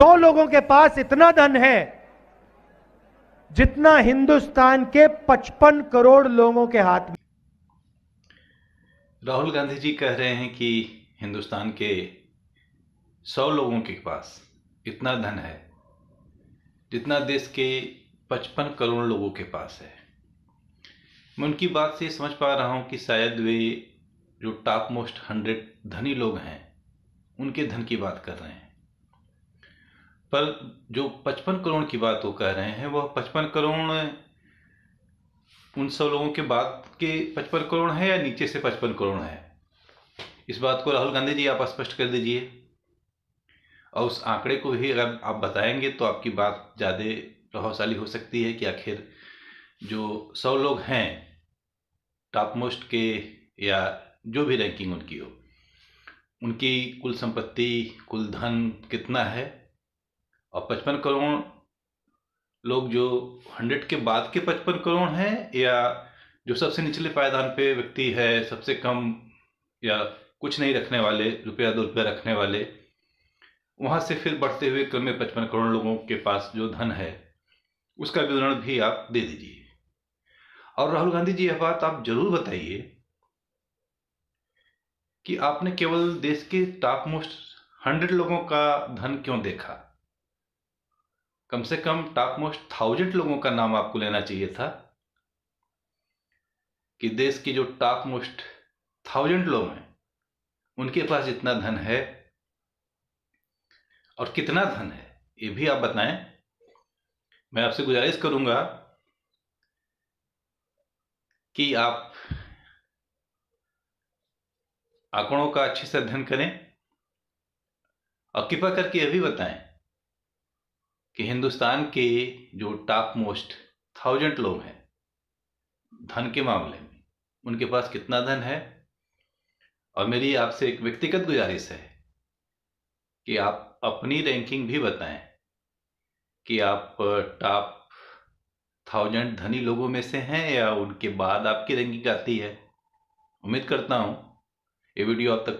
तो लोगों के पास इतना धन है जितना हिंदुस्तान के 55 करोड़ लोगों के हाथ में राहुल गांधी जी कह रहे हैं कि हिंदुस्तान के 100 लोगों के पास इतना धन है जितना देश के 55 करोड़ लोगों के पास है मैं उनकी बात से समझ पा रहा हूं कि शायद वे जो टॉप मोस्ट हंड्रेड धनी लोग हैं उनके धन की बात कर रहे हैं पर जो पचपन करोड़ की बात वो कह रहे हैं वह पचपन करोड़ उन सब लोगों के बाद के पचपन करोड़ है या नीचे से पचपन करोड़ है इस बात को राहुल गांधी जी आप स्पष्ट कर दीजिए और उस आंकड़े को भी अगर आप बताएंगे तो आपकी बात ज़्यादा प्रभावशाली हो सकती है कि आखिर जो सौ लोग हैं टॉप मोस्ट के या जो भी रैंकिंग उनकी हो उनकी कुल संपत्ति कुल धन कितना है और पचपन करोड़ लोग जो हंड्रेड के बाद के पचपन करोड़ हैं या जो सबसे निचले पायदान पे व्यक्ति है सबसे कम या कुछ नहीं रखने वाले रुपया दो रुपया रखने वाले वहाँ से फिर बढ़ते हुए क्रम में पचपन करोड़ लोगों के पास जो धन है उसका विवरण भी आप दे दीजिए और राहुल गांधी जी यह बात आप जरूर बताइए कि आपने केवल देश के टॉप मोस्ट हंड्रेड लोगों का धन क्यों देखा कम से कम टॉप मोस्ट थाउजेंड लोगों का नाम आपको लेना चाहिए था कि देश की जो टॉप मोस्ट थाउजेंड लोग हैं उनके पास इतना धन है और कितना धन है ये भी आप बताएं मैं आपसे गुजारिश करूंगा कि आप आंकड़ों का अच्छे से अध्ययन करें और कृपा करके यह भी बताएं कि हिंदुस्तान के जो टॉप मोस्ट थाउजेंड लोग हैं धन के मामले में उनके पास कितना धन है और मेरी आपसे एक व्यक्तिगत गुजारिश है कि आप अपनी रैंकिंग भी बताएं कि आप टॉप थाउजेंड धनी लोगों में से हैं या उनके बाद आपकी रैंकिंग आती है उम्मीद करता हूं ये वीडियो आप तक